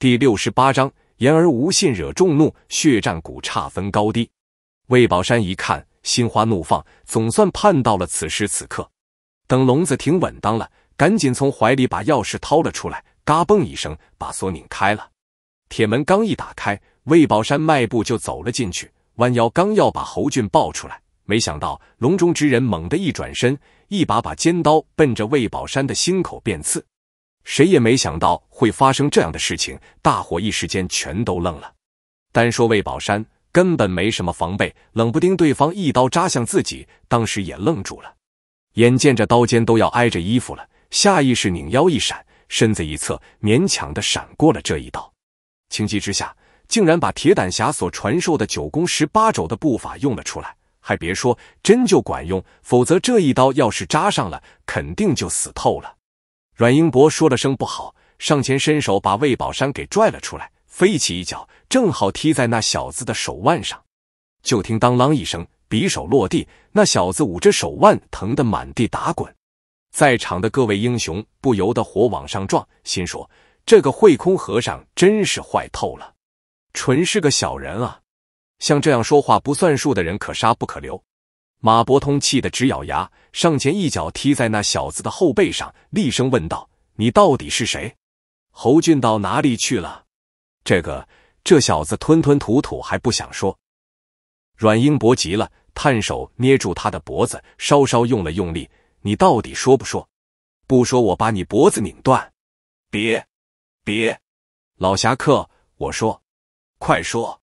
第六十八章，言而无信惹众怒，血战谷差分高低。魏宝山一看，心花怒放，总算盼到了此时此刻。等笼子挺稳当了，赶紧从怀里把钥匙掏了出来，嘎嘣一声把锁拧开了。铁门刚一打开，魏宝山迈步就走了进去，弯腰刚要把侯俊抱出来，没想到笼中之人猛地一转身，一把把尖刀奔着魏宝山的心口便刺。谁也没想到会发生这样的事情，大伙一时间全都愣了。单说魏宝山，根本没什么防备，冷不丁对方一刀扎向自己，当时也愣住了。眼见着刀尖都要挨着衣服了，下意识拧腰一闪，身子一侧，勉强的闪过了这一刀。情急之下，竟然把铁胆侠所传授的九宫十八肘的步法用了出来。还别说，真就管用。否则这一刀要是扎上了，肯定就死透了。阮英博说了声不好，上前伸手把魏宝山给拽了出来，飞起一脚，正好踢在那小子的手腕上。就听当啷一声，匕首落地，那小子捂着手腕，疼得满地打滚。在场的各位英雄不由得火往上撞，心说这个慧空和尚真是坏透了，纯是个小人啊！像这样说话不算数的人，可杀不可留。马伯通气得直咬牙，上前一脚踢在那小子的后背上，厉声问道：“你到底是谁？侯俊到哪里去了？”这个，这小子吞吞吐吐，还不想说。阮英博急了，探手捏住他的脖子，稍稍用了用力：“你到底说不说？不说，我把你脖子拧断！”别，别，老侠客，我说，快说。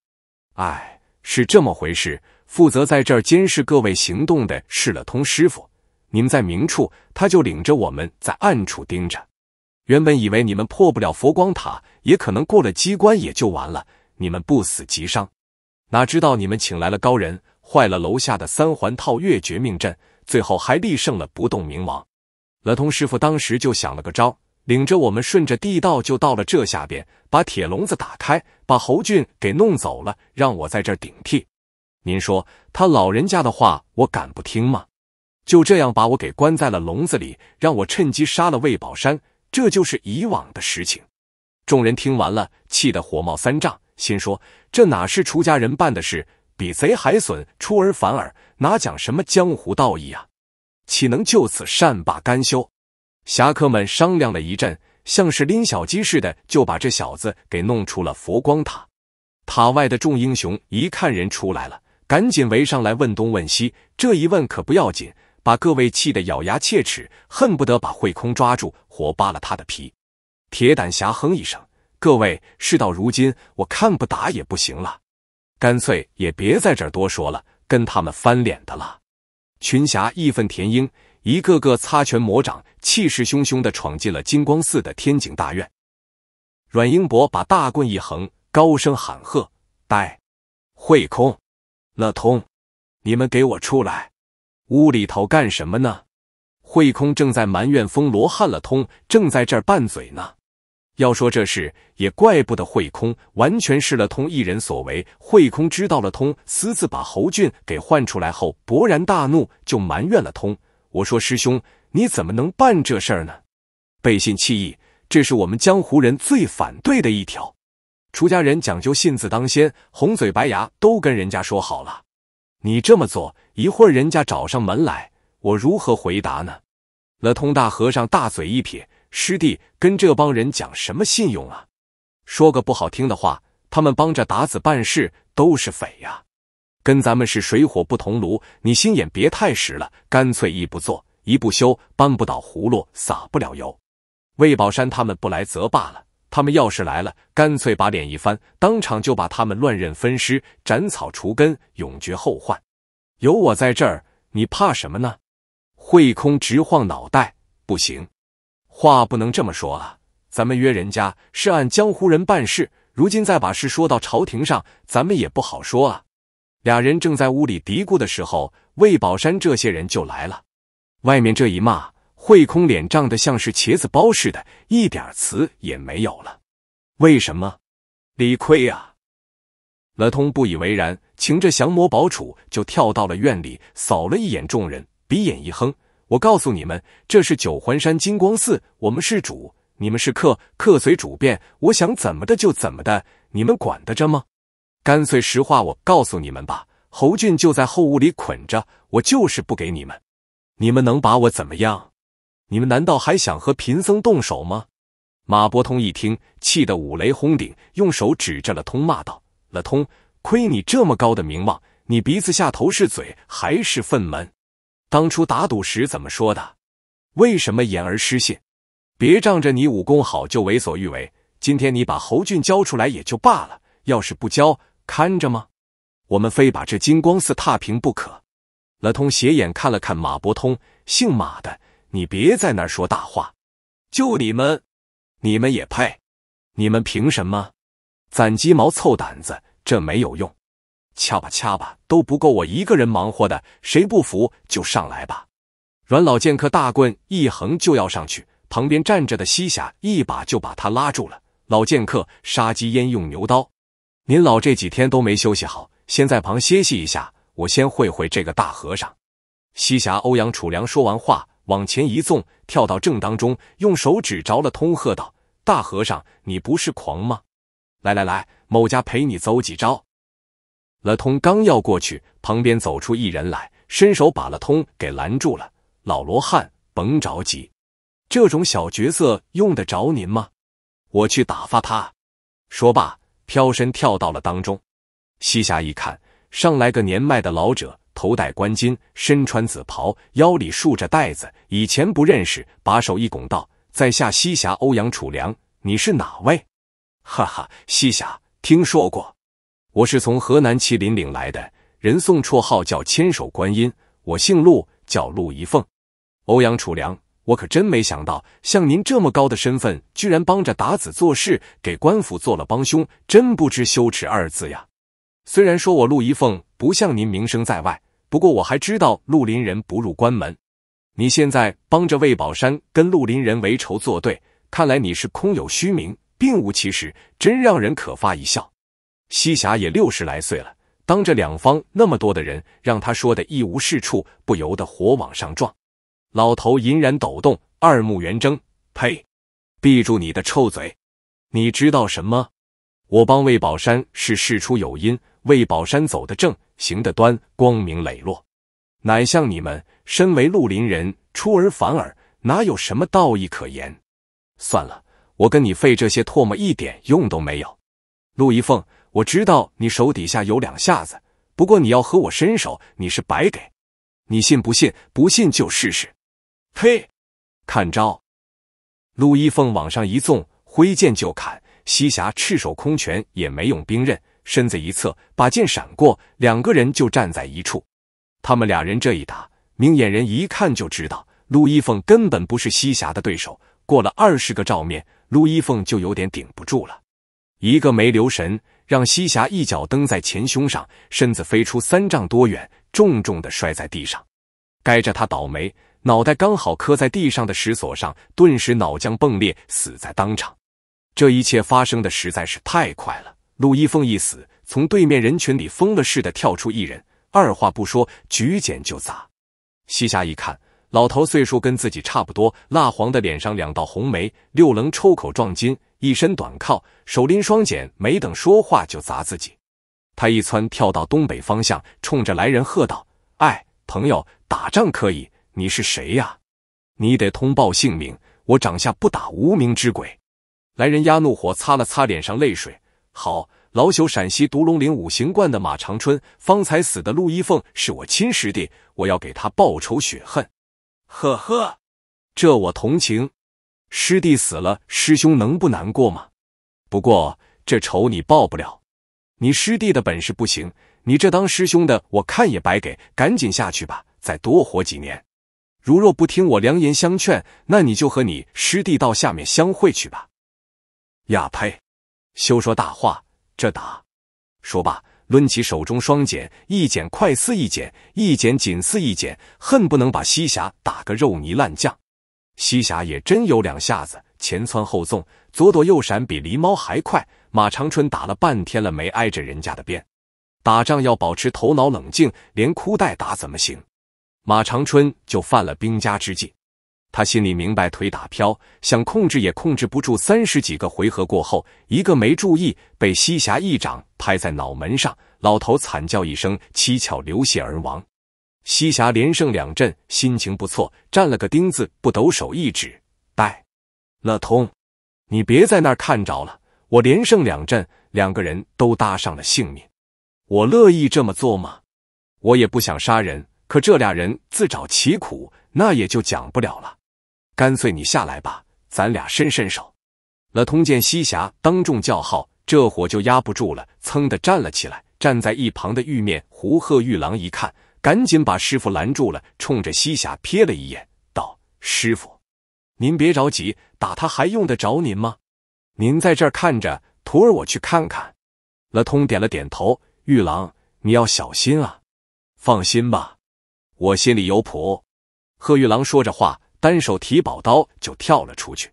哎，是这么回事。负责在这儿监视各位行动的是了通师傅，你们在明处，他就领着我们在暗处盯着。原本以为你们破不了佛光塔，也可能过了机关也就完了，你们不死即伤。哪知道你们请来了高人，坏了楼下的三环套月绝命阵，最后还力胜了不动明王。了通师傅当时就想了个招，领着我们顺着地道就到了这下边，把铁笼子打开，把侯俊给弄走了，让我在这儿顶替。您说他老人家的话，我敢不听吗？就这样把我给关在了笼子里，让我趁机杀了魏宝山，这就是以往的事情。众人听完了，气得火冒三丈，心说这哪是出家人办的事？比贼还损，出尔反尔，哪讲什么江湖道义啊？岂能就此善罢甘休？侠客们商量了一阵，像是拎小鸡似的，就把这小子给弄出了佛光塔。塔外的众英雄一看人出来了。赶紧围上来问东问西，这一问可不要紧，把各位气得咬牙切齿，恨不得把慧空抓住，活扒了他的皮。铁胆侠哼一声：“各位，事到如今，我看不打也不行了，干脆也别在这儿多说了，跟他们翻脸的了。”群侠义愤填膺，一个个擦拳魔掌，气势汹汹地闯进了金光寺的天井大院。阮英博把大棍一横，高声喊喝：“呆，慧空！”乐通，你们给我出来！屋里头干什么呢？慧空正在埋怨风罗汉，了通正在这儿拌嘴呢。要说这事，也怪不得慧空，完全是了通一人所为。慧空知道了通私自把侯俊给换出来后，勃然大怒，就埋怨了通：“我说师兄，你怎么能办这事儿呢？背信弃义，这是我们江湖人最反对的一条。”出家人讲究信字当先，红嘴白牙都跟人家说好了。你这么做，一会儿人家找上门来，我如何回答呢？那通大和尚大嘴一撇：“师弟，跟这帮人讲什么信用啊？说个不好听的话，他们帮着打子办事都是匪呀，跟咱们是水火不同炉。你心眼别太实了，干脆一不做一不休，搬不倒葫芦撒不了油。魏宝山他们不来则罢了。”他们要是来了，干脆把脸一翻，当场就把他们乱刃分尸，斩草除根，永绝后患。有我在这儿，你怕什么呢？慧空直晃脑袋，不行，话不能这么说啊。咱们约人家是按江湖人办事，如今再把事说到朝廷上，咱们也不好说啊。俩人正在屋里嘀咕的时候，魏宝山这些人就来了。外面这一骂。慧空脸涨得像是茄子包似的，一点词也没有了。为什么？理亏呀！乐通不以为然，擎着降魔宝杵就跳到了院里，扫了一眼众人，鼻眼一哼：“我告诉你们，这是九环山金光寺，我们是主，你们是客，客随主便，我想怎么的就怎么的，你们管得着吗？干脆实话，我告诉你们吧，侯俊就在后屋里捆着，我就是不给你们，你们能把我怎么样？”你们难道还想和贫僧动手吗？马伯通一听，气得五雷轰顶，用手指着了通骂道：“了通，亏你这么高的名望，你鼻子下头是嘴还是粪门？当初打赌时怎么说的？为什么言而失信？别仗着你武功好就为所欲为。今天你把侯俊交出来也就罢了，要是不交，看着吗？我们非把这金光寺踏平不可。”了通斜眼看了看马伯通，姓马的。你别在那儿说大话，就你们，你们也配？你们凭什么？攒鸡毛凑胆子，这没有用。掐吧掐吧，都不够我一个人忙活的。谁不服就上来吧。阮老剑客大棍一横就要上去，旁边站着的西霞一把就把他拉住了。老剑客，杀鸡焉用牛刀？您老这几天都没休息好，先在旁歇息一下。我先会会这个大和尚。西霞欧阳楚良说完话。往前一纵，跳到正当中，用手指着了通，喝道：“大和尚，你不是狂吗？来来来，某家陪你走几招。”了通刚要过去，旁边走出一人来，伸手把了通给拦住了。老罗汉，甭着急，这种小角色用得着您吗？我去打发他。说罢，飘身跳到了当中，西下一看，上来个年迈的老者。头戴官巾，身穿紫袍，腰里束着带子。以前不认识，把手一拱道：“在下西峡欧阳楚良，你是哪位？”哈哈，西峡听说过，我是从河南麒麟岭来的，人送绰号叫千手观音。我姓陆，叫陆一凤。欧阳楚良，我可真没想到，像您这么高的身份，居然帮着打子做事，给官府做了帮凶，真不知羞耻二字呀！虽然说我陆一凤不像您名声在外。不过我还知道，绿林人不入关门。你现在帮着魏宝山跟绿林人为仇作对，看来你是空有虚名，并无其实，真让人可发一笑。西霞也六十来岁了，当着两方那么多的人，让他说的一无是处，不由得火往上撞。老头隐然抖动，二目圆睁，呸！闭住你的臭嘴！你知道什么？我帮魏宝山是事出有因，魏宝山走得正。行得端，光明磊落，乃像你们身为绿林人，出尔反尔，哪有什么道义可言？算了，我跟你费这些唾沫一点用都没有。陆一凤，我知道你手底下有两下子，不过你要和我伸手，你是白给。你信不信？不信就试试。呸！看招！陆一凤往上一纵，挥剑就砍。西霞赤手空拳，也没用兵刃。身子一侧，把剑闪过，两个人就站在一处。他们俩人这一打，明眼人一看就知道，陆一凤根本不是西霞的对手。过了二十个照面，陆一凤就有点顶不住了，一个没留神，让西霞一脚蹬在前胸上，身子飞出三丈多远，重重的摔在地上。该着他倒霉，脑袋刚好磕在地上的石锁上，顿时脑浆迸裂，死在当场。这一切发生的实在是太快了。陆一凤一死，从对面人群里疯了似的跳出一人，二话不说，举剪就砸。西霞一看，老头岁数跟自己差不多，蜡黄的脸上两道红眉，六棱抽口撞金，一身短靠，手拎双剪，没等说话就砸自己。他一蹿跳到东北方向，冲着来人喝道：“哎，朋友，打仗可以，你是谁呀？你得通报姓名，我掌下不打无名之鬼。”来人压怒火，擦了擦脸上泪水。好，老朽陕西独龙岭五行观的马长春，方才死的陆一凤是我亲师弟，我要给他报仇雪恨。呵呵，这我同情，师弟死了，师兄能不难过吗？不过这仇你报不了，你师弟的本事不行，你这当师兄的我看也白给，赶紧下去吧，再多活几年。如若不听我良言相劝，那你就和你师弟到下面相会去吧。呀呸！休说大话，这打！说罢，抡起手中双锏，一剪快似一剪，一剪紧似一剪，恨不能把西霞打个肉泥烂酱。西霞也真有两下子，前蹿后纵，左躲右闪，比狸猫还快。马长春打了半天了，没挨着人家的鞭。打仗要保持头脑冷静，连哭带打怎么行？马长春就犯了兵家之忌。他心里明白，腿打飘，想控制也控制不住。三十几个回合过后，一个没注意，被西霞一掌拍在脑门上，老头惨叫一声，七窍流血而亡。西霞连胜两阵，心情不错，站了个钉子，不抖手一指，拜乐通，你别在那儿看着了。我连胜两阵，两个人都搭上了性命，我乐意这么做吗？我也不想杀人，可这俩人自找其苦，那也就讲不了了。干脆你下来吧，咱俩伸伸手。乐通见西霞当众叫号，这火就压不住了，噌的站了起来。站在一旁的玉面胡鹤玉郎一看，赶紧把师傅拦住了，冲着西霞瞥了一眼，道：“师傅，您别着急，打他还用得着您吗？您在这儿看着，徒儿我去看看。”乐通点了点头：“玉郎，你要小心啊！放心吧，我心里有谱。”贺玉郎说着话。单手提宝刀就跳了出去。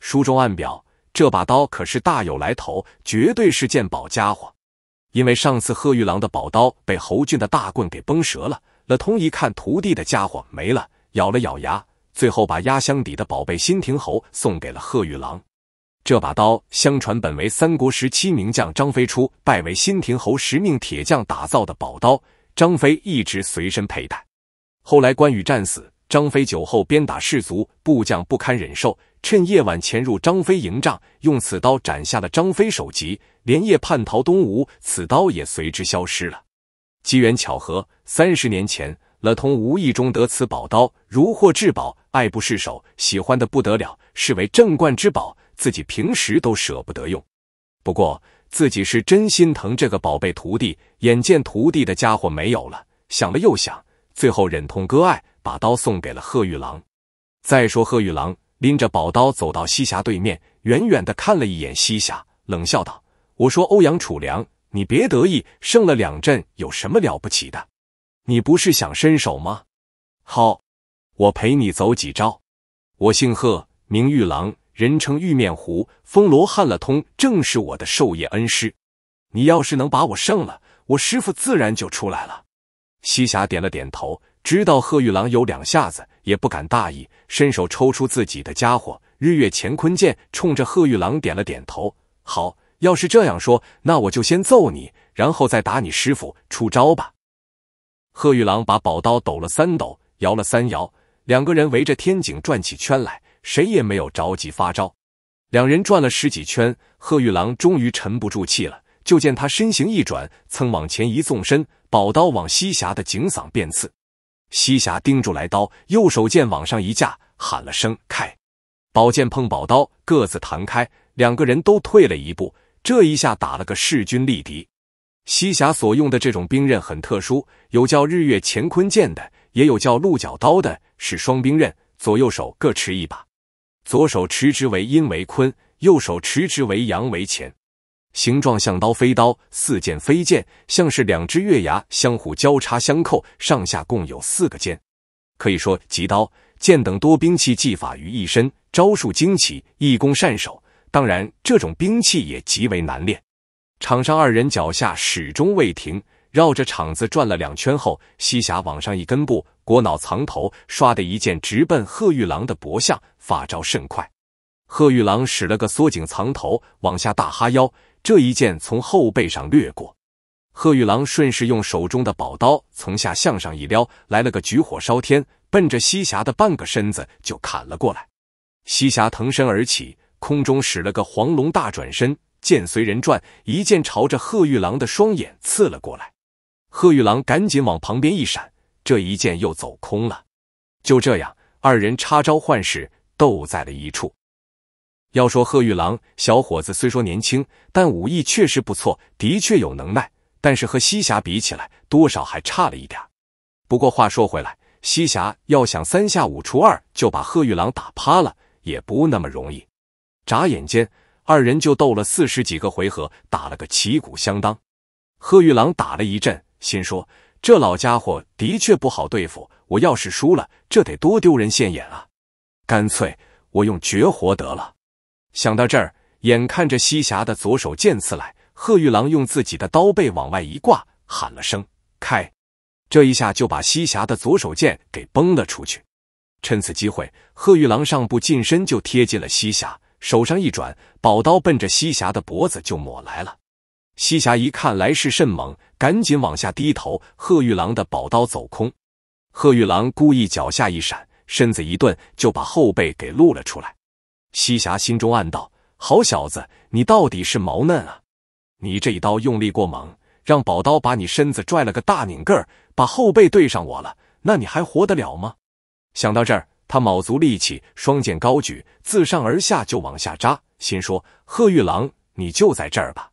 书中暗表，这把刀可是大有来头，绝对是件宝家伙。因为上次贺玉郎的宝刀被侯俊的大棍给崩折了。乐通一看徒弟的家伙没了，咬了咬牙，最后把压箱底的宝贝新亭侯送给了贺玉郎。这把刀相传本为三国时期名将张飞出拜为新亭侯时命铁匠打造的宝刀，张飞一直随身佩戴。后来关羽战死。张飞酒后鞭打士卒，部将不堪忍受，趁夜晚潜入张飞营帐，用此刀斩下了张飞首级，连夜叛逃东吴，此刀也随之消失了。机缘巧合，三十年前，乐通无意中得此宝刀，如获至宝，爱不释手，喜欢的不得了，视为镇冠之宝，自己平时都舍不得用。不过，自己是真心疼这个宝贝徒弟，眼见徒弟的家伙没有了，想了又想，最后忍痛割爱。把刀送给了贺玉郎。再说贺玉郎拎着宝刀走到西霞对面，远远的看了一眼西霞，冷笑道：“我说欧阳楚良，你别得意，胜了两阵有什么了不起的？你不是想伸手吗？好，我陪你走几招。我姓贺，名玉郎，人称玉面狐，风罗汉了通，正是我的授业恩师。你要是能把我胜了，我师傅自然就出来了。”西霞点了点头。知道贺玉郎有两下子，也不敢大意，伸手抽出自己的家伙——日月乾坤剑，冲着贺玉郎点了点头：“好，要是这样说，那我就先揍你，然后再打你师傅。”出招吧！贺玉郎把宝刀抖了三抖，摇了三摇，两个人围着天井转起圈来，谁也没有着急发招。两人转了十几圈，贺玉郎终于沉不住气了，就见他身形一转，蹭往前一纵身，宝刀往西霞的颈嗓便刺。西霞盯住来刀，右手剑往上一架，喊了声开，宝剑碰宝刀，各自弹开，两个人都退了一步。这一下打了个势均力敌。西霞所用的这种兵刃很特殊，有叫日月乾坤剑的，也有叫鹿角刀的，是双兵刃，左右手各持一把，左手持之为阴为坤，右手持之为阳为乾。形状像刀飞刀似剑飞剑像是两只月牙相互交叉相扣上下共有四个尖，可以说集刀剑等多兵器技法于一身，招数精奇，易攻善守。当然，这种兵器也极为难练。场上二人脚下始终未停，绕着场子转了两圈后，西霞往上一根步，裹脑藏头，唰的一剑直奔贺玉郎的脖项，法招甚快。贺玉郎使了个缩颈藏头，往下大哈腰。这一剑从后背上掠过，贺玉郎顺势用手中的宝刀从下向上一撩，来了个举火烧天，奔着西霞的半个身子就砍了过来。西霞腾身而起，空中使了个黄龙大转身，剑随人转，一剑朝着贺玉郎的双眼刺了过来。贺玉郎赶紧往旁边一闪，这一剑又走空了。就这样，二人插招换式，斗在了一处。要说贺玉郎小伙子虽说年轻，但武艺确实不错，的确有能耐。但是和西霞比起来，多少还差了一点。不过话说回来，西霞要想三下五除二就把贺玉郎打趴了，也不那么容易。眨眼间，二人就斗了四十几个回合，打了个旗鼓相当。贺玉郎打了一阵，心说这老家伙的确不好对付。我要是输了，这得多丢人现眼啊！干脆我用绝活得了。想到这儿，眼看着西霞的左手剑刺来，贺玉郎用自己的刀背往外一挂，喊了声“开”，这一下就把西霞的左手剑给崩了出去。趁此机会，贺玉郎上步近身，就贴近了西霞，手上一转，宝刀奔着西霞的脖子就抹来了。西霞一看来势甚猛，赶紧往下低头，贺玉郎的宝刀走空。贺玉郎故意脚下一闪，身子一顿，就把后背给露了出来。西霞心中暗道：“好小子，你到底是毛嫩啊！你这一刀用力过猛，让宝刀把你身子拽了个大拧个儿，把后背对上我了，那你还活得了吗？”想到这儿，他卯足力气，双剑高举，自上而下就往下扎，心说：“贺玉郎，你就在这儿吧。”